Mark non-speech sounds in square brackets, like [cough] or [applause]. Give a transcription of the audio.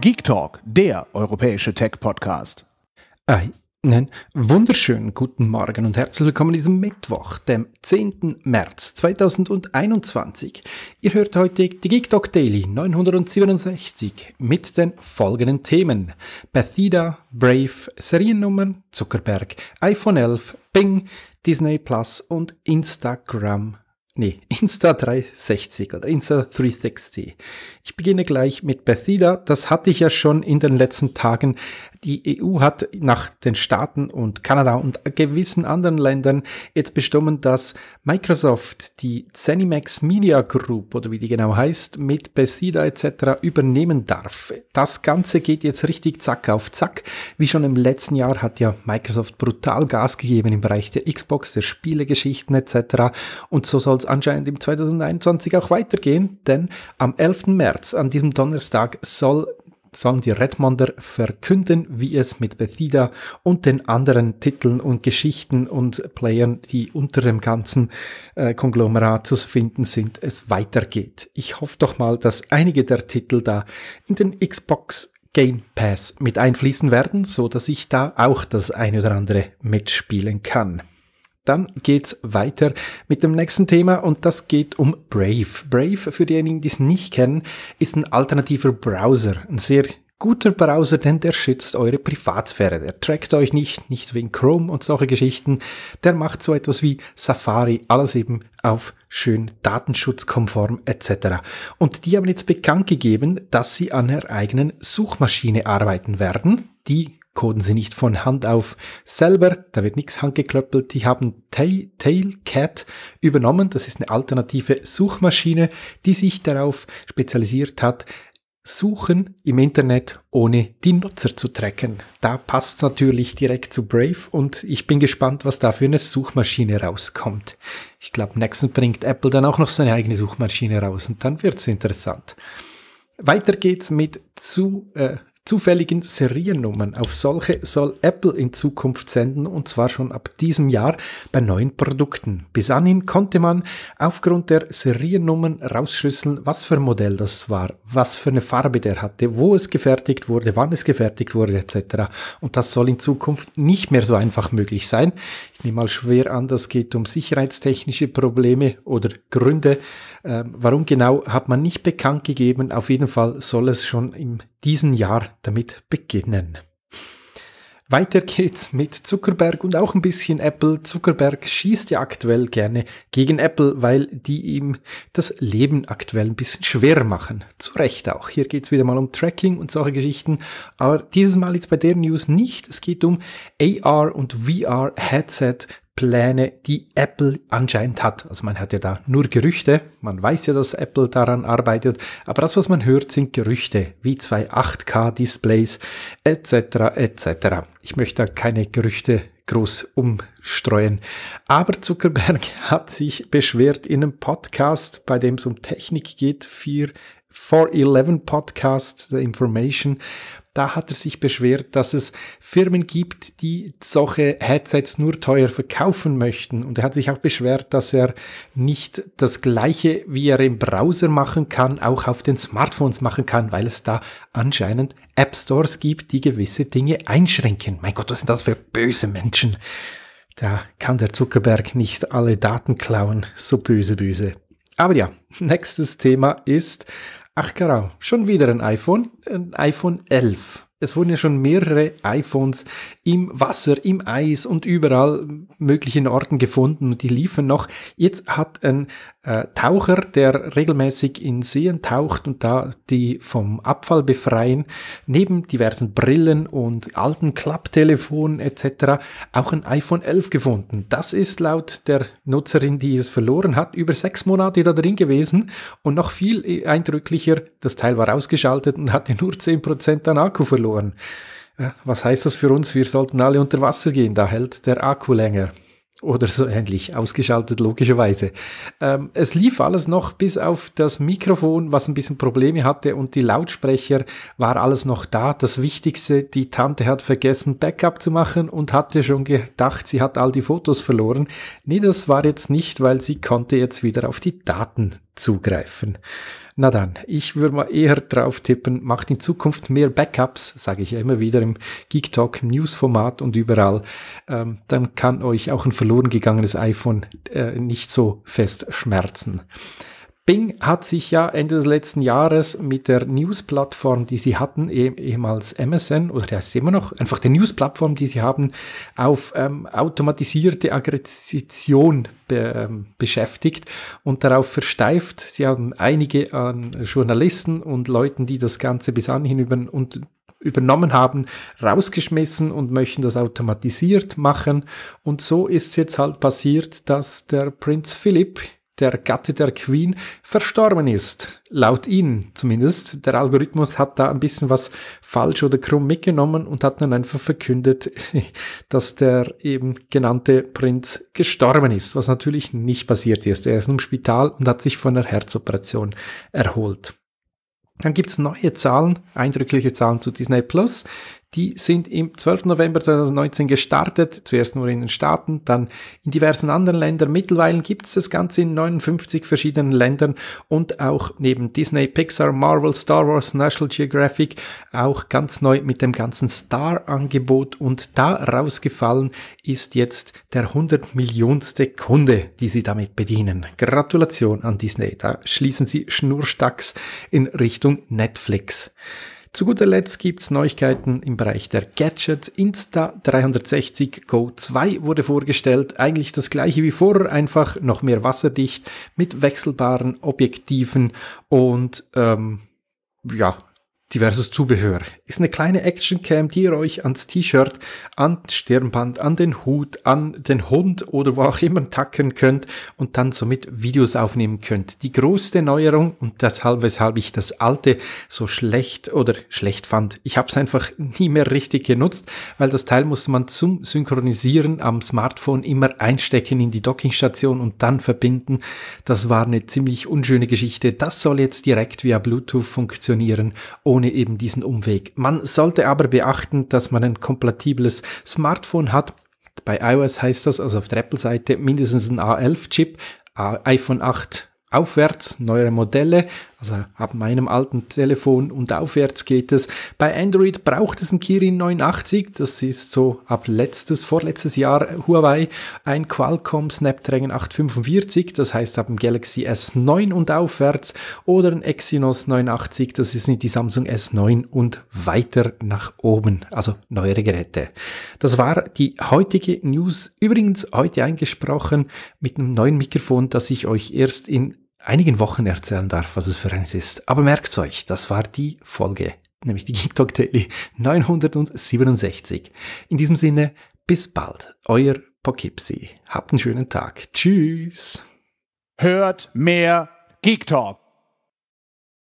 Geek Talk, der europäische Tech-Podcast. Äh, einen wunderschönen guten Morgen und herzlich willkommen an diesem Mittwoch, dem 10. März 2021. Ihr hört heute die Geek Talk Daily 967 mit den folgenden Themen: Bethida, Brave, Seriennummern, Zuckerberg, iPhone 11, Bing, Disney Plus und Instagram nee, [laughs] Insta360 oder Insta360. Ich beginne gleich mit Bethida. Das hatte ich ja schon in den letzten Tagen. Die EU hat nach den Staaten und Kanada und gewissen anderen Ländern jetzt bestimmt, dass Microsoft die ZeniMax Media Group oder wie die genau heißt, mit Bethesda etc. übernehmen darf. Das Ganze geht jetzt richtig zack auf zack. Wie schon im letzten Jahr hat ja Microsoft brutal Gas gegeben im Bereich der Xbox, der Spielegeschichten etc. Und so soll es anscheinend im 2021 auch weitergehen, denn am 11. März, an diesem Donnerstag, soll sollen die Redmonder verkünden, wie es mit Bethida und den anderen Titeln und Geschichten und Playern, die unter dem ganzen äh, Konglomerat zu finden sind, es weitergeht. Ich hoffe doch mal, dass einige der Titel da in den Xbox Game Pass mit einfließen werden, so dass ich da auch das eine oder andere mitspielen kann. Dann geht's weiter mit dem nächsten Thema und das geht um Brave. Brave, für diejenigen, die es nicht kennen, ist ein alternativer Browser. Ein sehr guter Browser, denn der schützt eure Privatsphäre. Der trackt euch nicht, nicht wegen Chrome und solche Geschichten. Der macht so etwas wie Safari, alles eben auf schön datenschutzkonform etc. Und die haben jetzt bekannt gegeben, dass sie an der eigenen Suchmaschine arbeiten werden, die coden sie nicht von Hand auf selber, da wird nichts handgeklöppelt. Die haben Tail, Tailcat übernommen, das ist eine alternative Suchmaschine, die sich darauf spezialisiert hat, Suchen im Internet ohne die Nutzer zu tracken. Da passt natürlich direkt zu Brave und ich bin gespannt, was da für eine Suchmaschine rauskommt. Ich glaube, nächsten bringt Apple dann auch noch seine eigene Suchmaschine raus und dann wird's interessant. Weiter geht's mit zu, äh, zufälligen Seriennummern. Auf solche soll Apple in Zukunft senden und zwar schon ab diesem Jahr bei neuen Produkten. Bis anhin konnte man aufgrund der Seriennummern rausschlüsseln, was für ein Modell das war, was für eine Farbe der hatte, wo es gefertigt wurde, wann es gefertigt wurde etc. Und das soll in Zukunft nicht mehr so einfach möglich sein. Ich nehme mal schwer an, das geht um sicherheitstechnische Probleme oder Gründe, ähm, warum genau hat man nicht bekannt gegeben. Auf jeden Fall soll es schon in diesem Jahr damit beginnen. Weiter geht's mit Zuckerberg und auch ein bisschen Apple. Zuckerberg schießt ja aktuell gerne gegen Apple, weil die ihm das Leben aktuell ein bisschen schwer machen. Zu Recht auch. Hier geht's wieder mal um Tracking und solche Geschichten. Aber dieses Mal jetzt bei der News nicht. Es geht um AR und VR Headset Pläne, die Apple anscheinend hat. Also man hat ja da nur Gerüchte, man weiß ja, dass Apple daran arbeitet, aber das, was man hört, sind Gerüchte, wie zwei 8K-Displays etc. etc. Ich möchte da keine Gerüchte groß umstreuen. Aber Zuckerberg [laughs] hat sich beschwert in einem Podcast, bei dem es um Technik geht, vier 411 Podcast, The Information, da hat er sich beschwert, dass es Firmen gibt, die solche Headsets nur teuer verkaufen möchten. Und er hat sich auch beschwert, dass er nicht das gleiche, wie er im Browser machen kann, auch auf den Smartphones machen kann, weil es da anscheinend App Stores gibt, die gewisse Dinge einschränken. Mein Gott, was sind das für böse Menschen? Da kann der Zuckerberg nicht alle Daten klauen. So böse, böse. Aber ja, [laughs] nächstes Thema ist Ach, genau. Schon wieder ein iPhone. Ein iPhone 11. Es wurden ja schon mehrere iPhones im Wasser, im Eis und überall möglichen Orten gefunden und die liefen noch. Jetzt hat ein äh, Taucher, der regelmäßig in Seen taucht und da die vom Abfall befreien, neben diversen Brillen und alten Klapptelefonen etc. auch ein iPhone 11 gefunden. Das ist laut der Nutzerin, die es verloren hat, über sechs Monate da drin gewesen und noch viel eindrücklicher, das Teil war ausgeschaltet und hatte nur 10% an Akku verloren. Motoren. Was heißt das für uns? Wir sollten alle unter Wasser gehen, da hält der Akku länger. Oder so ähnlich, ausgeschaltet logischerweise. Ähm, es lief alles noch bis auf das Mikrofon, was ein bisschen Probleme hatte und die Lautsprecher war alles noch da. Das Wichtigste, die Tante hat vergessen, Backup zu machen und hatte schon gedacht, sie hat all die Fotos verloren. Nee, das war jetzt nicht, weil sie konnte jetzt wieder auf die Daten zugreifen. Na dann, ich würde mal eher drauf tippen, macht in Zukunft mehr Backups, sage ich ja immer wieder im Geek Talk, im News-Format und überall. Ähm, dann kann euch auch ein verloren gegangenes iPhone äh, nicht so fest schmerzen. Bing hat sich ja Ende des letzten Jahres mit der News-Plattform, die sie hatten, eh, ehemals MSN oder der sie immer noch, einfach der News-Plattform, die sie haben, auf ähm, automatisierte Aggression be, ähm, beschäftigt und darauf versteift. Sie haben einige an ähm, Journalisten und Leuten, die das Ganze bis anhin über, und übernommen haben, rausgeschmissen und möchten das automatisiert machen. Und so ist es jetzt halt passiert, dass der Prinz Philipp der Gatte der Queen verstorben ist. Laut ihnen zumindest. Der Algorithmus hat da ein bisschen was falsch oder krumm mitgenommen und hat dann einfach verkündet, [laughs] dass der eben genannte Prinz gestorben ist, was natürlich nicht passiert ist. Er ist im Spital und hat sich von einer Herzoperation erholt. Dann gibt's neue Zahlen, eindrückliche Zahlen zu Disney Plus. Die sind im 12. November 2019 gestartet, zuerst nur in den Staaten, dann in diversen anderen Ländern. Mittlerweile gibt es das Ganze in 59 verschiedenen Ländern und auch neben Disney, Pixar, Marvel, Star Wars, National Geographic auch ganz neu mit dem ganzen Star-Angebot und da rausgefallen ist jetzt der 100 Millionste Kunde, die sie damit bedienen. Gratulation an Disney, da schließen sie Schnurstacks in Richtung Netflix. Zu guter Letzt gibt's Neuigkeiten im Bereich der Gadgets. Insta360 Go 2 wurde vorgestellt. Eigentlich das gleiche wie vorher, einfach noch mehr wasserdicht mit wechselbaren Objektiven und ähm, ja, diverses Zubehör. Ist eine kleine Actioncam, die ihr euch ans T-Shirt, ans Stirnband, an den Hut, an den Hund oder wo auch immer tacken könnt und dann somit Videos aufnehmen könnt. Die größte Neuerung und deshalb, weshalb ich das alte so schlecht oder schlecht fand. Ich habe es einfach nie mehr richtig genutzt, weil das Teil muss man zum Synchronisieren am Smartphone immer einstecken in die Dockingstation und dann verbinden. Das war eine ziemlich unschöne Geschichte. Das soll jetzt direkt via Bluetooth funktionieren, ohne ohne eben diesen Umweg. Man sollte aber beachten, dass man ein kompatibles Smartphone hat. Bei iOS heißt das also auf der Apple-Seite mindestens ein A11-Chip, iPhone 8 aufwärts, neuere Modelle, also ab meinem alten Telefon und aufwärts geht es. Bei Android braucht es ein Kirin 89. Das ist so ab letztes, vorletztes Jahr Huawei ein Qualcomm Snapdragon 845. Das heißt ab dem Galaxy S9 und aufwärts oder ein Exynos 89. Das ist nicht die Samsung S9 und weiter nach oben. Also neuere Geräte. Das war die heutige News. Übrigens heute eingesprochen mit einem neuen Mikrofon, das ich euch erst in einigen Wochen erzählen darf, was es für eines ist. Aber merkt euch, das war die Folge, nämlich die Geek Talk Daily 967. In diesem Sinne, bis bald, euer Poughkeepsie. Habt einen schönen Tag. Tschüss. Hört mehr Geek Talk.